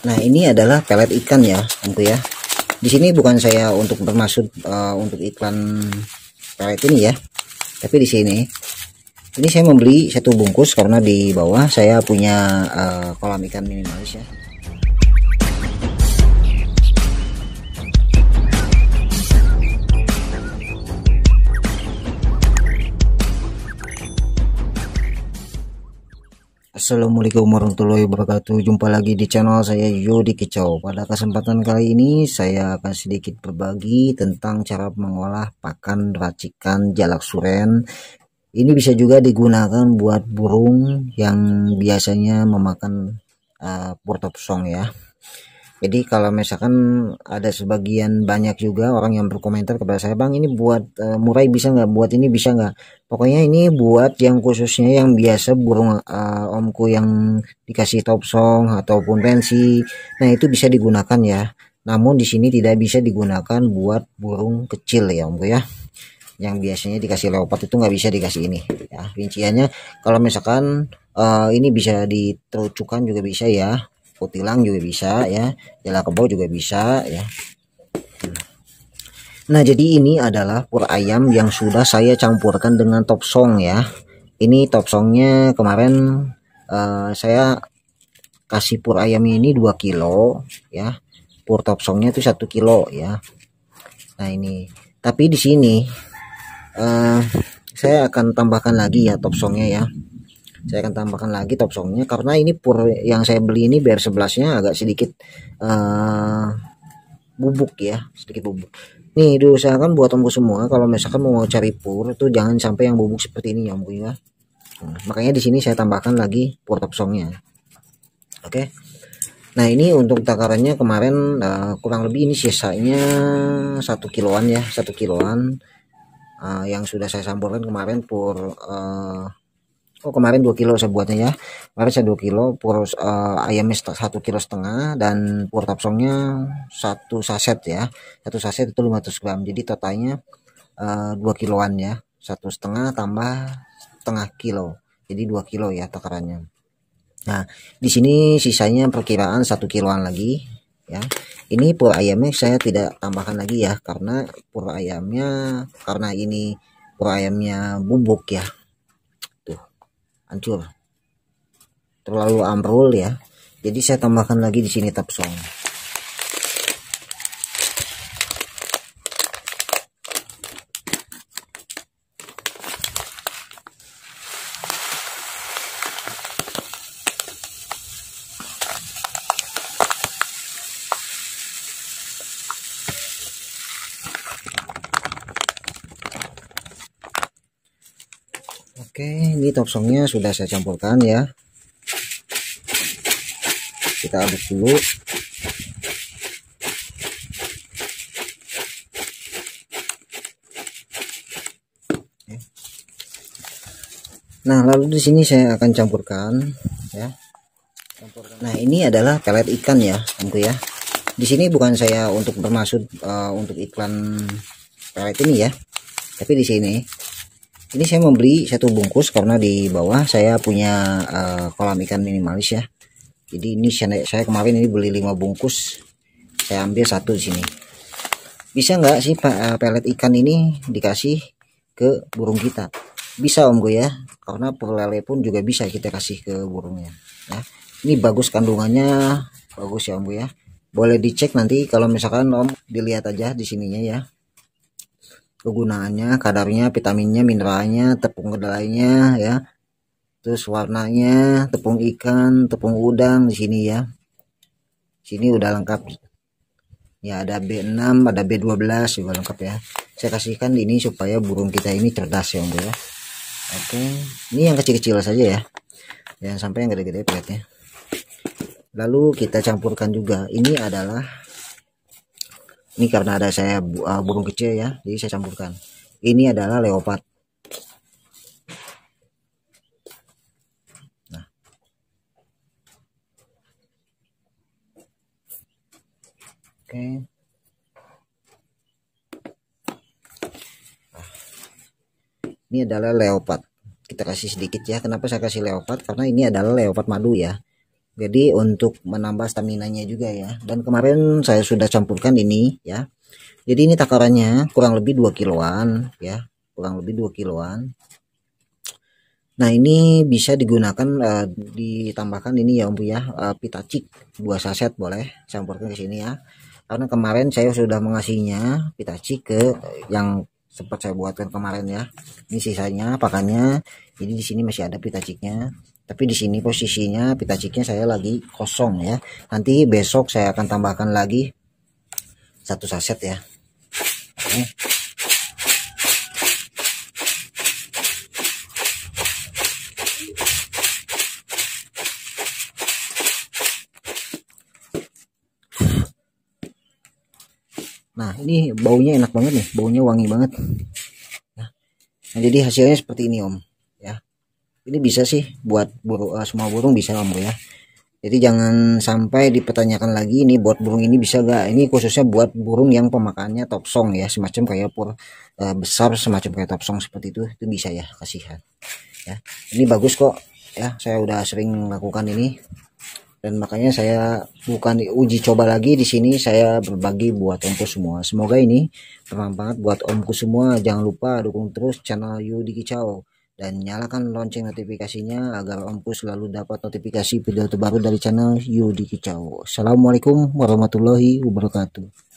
Nah, ini adalah pelet ikan ya, tentu ya. Di sini bukan saya untuk bermaksud uh, untuk iklan pelet ini ya. Tapi di sini ini saya membeli satu bungkus karena di bawah saya punya uh, kolam ikan minimalis ya. Assalamualaikum warahmatullahi wabarakatuh Jumpa lagi di channel saya Yudi Kicau Pada kesempatan kali ini saya akan sedikit berbagi tentang cara mengolah pakan racikan jalak suren Ini bisa juga digunakan buat burung yang biasanya memakan uh, portopsong ya jadi kalau misalkan ada sebagian banyak juga orang yang berkomentar kepada saya, bang ini buat uh, murai bisa nggak? Buat ini bisa nggak? Pokoknya ini buat yang khususnya yang biasa burung uh, omku yang dikasih top song ataupun pensi. Nah itu bisa digunakan ya. Namun di sini tidak bisa digunakan buat burung kecil ya omku ya yang biasanya dikasih leopard itu nggak bisa dikasih ini ya rinciannya kalau misalkan uh, ini bisa diterucukan juga bisa ya Putilang juga bisa ya, jala kebo juga bisa ya. Nah, jadi ini adalah pur ayam yang sudah saya campurkan dengan top song ya. Ini top songnya kemarin uh, saya kasih pur ayam ini 2 kilo ya. Pur top songnya itu satu kilo ya. Nah, ini. Tapi di sini uh, saya akan tambahkan lagi ya top songnya ya saya akan tambahkan lagi top songnya karena ini pur yang saya beli ini biar sebelasnya agak sedikit uh, bubuk ya sedikit bubuk nih diusahakan buat tembus semua kalau misalkan mau cari pur itu jangan sampai yang bubuk seperti ini ya, ya. nah, makanya di sini saya tambahkan lagi pur top songnya oke okay. Nah ini untuk takarannya kemarin uh, kurang lebih ini sisanya satu kiloan ya satu kiloan uh, yang sudah saya samburkan kemarin pur uh, oh kemarin 2 kilo saya buatnya ya kemarin saya 2 kilo pur uh, ayamnya 1 kilo setengah dan pur tapsongnya satu saset ya satu saset itu 500 gram jadi totalnya uh, eh, 2 kiloan ya satu setengah tambah setengah kilo jadi 2 kilo ya takarannya nah di sini sisanya perkiraan satu kiloan lagi ya ini pur ayamnya saya tidak tambahkan lagi ya karena pur ayamnya karena ini pur ayamnya bubuk ya hancur terlalu amrul ya jadi saya tambahkan lagi di sini tapsong Oke, okay ini topsongnya sudah saya campurkan ya kita aduk dulu Nah, lalu di sini saya akan campurkan ya. Campurkan. Nah, ini adalah pelet ikan ya, Temanku ya. Di sini bukan saya untuk bermaksud uh, untuk iklan pelet ini ya. Tapi di sini ini saya membeli satu bungkus karena di bawah saya punya uh, kolam ikan minimalis ya jadi ini saya, saya kemarin ini beli 5 bungkus saya ambil satu di sini bisa nggak sih pak uh, pelet ikan ini dikasih ke burung kita bisa om gue ya karena perlele pun juga bisa kita kasih ke burungnya ya ini bagus kandungannya bagus ya om gue ya boleh dicek nanti kalau misalkan om dilihat aja di sininya ya kegunaannya kadarnya vitaminnya mineralnya tepung kedelainya ya terus warnanya tepung ikan tepung udang di sini ya sini udah lengkap ya ada B6 ada B12 juga lengkap ya saya kasihkan ini supaya burung kita ini cerdas ya ya oke ini yang kecil-kecil saja ya jangan sampai yang gede-gede ya lalu kita campurkan juga ini adalah ini karena ada saya eh, burung kecil ya jadi saya campurkan ini adalah leopard nah. oke okay. Nah. ini adalah leopard kita kasih sedikit ya kenapa saya kasih leopard karena ini adalah leopard madu ya jadi untuk menambah stamina nya juga ya dan kemarin saya sudah campurkan ini ya jadi ini takarannya kurang lebih 2 kiloan ya kurang lebih 2 kiloan nah ini bisa digunakan uh, ditambahkan ini ya Om ya uh, eh, pitacik 2 saset boleh campurkan ke sini ya karena kemarin saya sudah mengasihnya pitacik ke yang sempat saya buatkan kemarin ya ini sisanya pakannya jadi di sini masih ada pitaciknya tapi di sini posisinya pita ciknya saya lagi kosong ya nanti besok saya akan tambahkan lagi satu saset ya Oke. Nah ini baunya enak banget nih, baunya wangi banget. Nah jadi hasilnya seperti ini om ini bisa sih buat buru, uh, eh, semua burung bisa om ya jadi jangan sampai dipertanyakan lagi ini buat burung ini bisa gak ini khususnya buat burung yang pemakannya top song ya semacam kayak pur uh, besar semacam kayak top song seperti itu itu bisa ya kasihan ya ini bagus kok ya saya udah sering melakukan ini dan makanya saya bukan uji coba lagi di sini saya berbagi buat omku semua semoga ini bermanfaat buat omku semua jangan lupa dukung terus channel Yudi Kicau dan nyalakan lonceng notifikasinya agar Omku selalu dapat notifikasi video terbaru dari channel Yudi Kicau. Assalamualaikum warahmatullahi wabarakatuh.